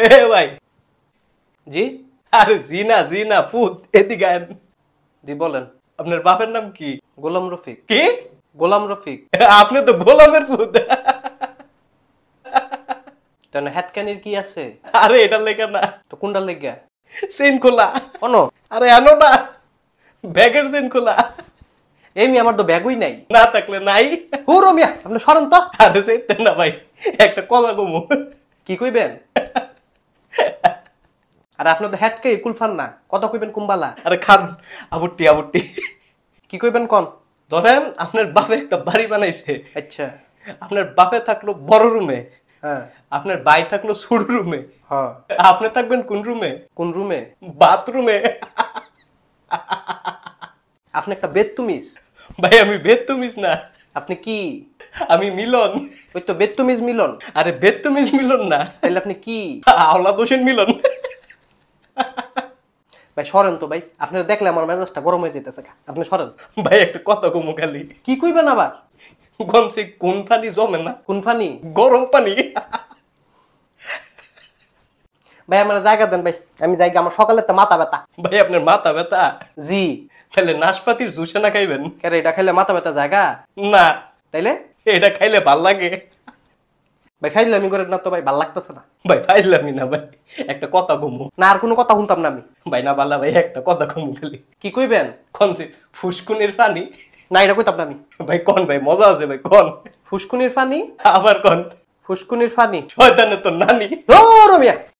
জি জি না জি না পুত এদিকে জি বলেন আপনার বাপের নাম কি গোলাম রফিক কি গোলাম রফিক আপনি তো গোলামের পুত তখন কি আছে আরে এটা লেখা না তো কোনটা লেখা চেন খোলা অনো আরে আনো না ব্যাগের চেন খোলা এমনি আমার তো ব্যাগই নাই না থাকলে নাই হুরো মিয়া আপনি সরম তো আরে চেন না ভাই একটা কথা কমু কি কইবেন আর আপনাদের কুল কুলফান না কত কইবেন কুম্বালা আরে খান আবুটি আবুটি কি কইবেন কন ধরেন আপনার বাপে একটা বাড়ি বানাইছে আচ্ছা আপনার বাপে থাকলো বড় রুমে হ্যাঁ আপনার ভাই থাকলো ছোট রুমে হ্যাঁ আপনি থাকবেন কোন রুমে কোন রুমে বাথরুমে আপনি একটা বেদতুমিস ভাই আমি বেদতুমিস না আপনি কি আমি মিলন ওই তো বেদতুমিস মিলন আরে বেদতুমিস মিলন না তাহলে আপনি কি আওলা হোসেন মিলন ভাই সরেন তো ভাই আপনার দেখলে আমার মেজাজটা গরম হয়ে যেতেছে আপনি সরেন ভাই একটা কথা কমু খালি কি কইবেন আবার গমছে কোন পানি জমে না কোন পানি গরম পানি ভাই আমার জায়গা দেন ভাই আমি জায়গা আমার সকালে তো মাথা ব্যথা ভাই আপনার মাথা ব্যথা জি তাহলে নাশপাতির জুসে না খাইবেন কেন এটা খাইলে মাথা ব্যথা জায়গা না তাইলে এটা খাইলে ভাল লাগে ভাই আমি করেন না তো ভাই ভাল লাগতেছে না ভাই আমি না ভাই একটা কথা ঘুমু না আর কোনো কথা শুনতাম না আমি ভাই না বাল্লা ভাই একটা কথা ঘুমু খালি কি কইবেন কোন যে ফুসকুনির পানি না এটা কইতাম না আমি ভাই কোন ভাই মজা আছে ভাই কোন ফুসকুনির পানি আবার কোন ফুসকুনির পানি শয়তানের তো নানি ধরো মিয়া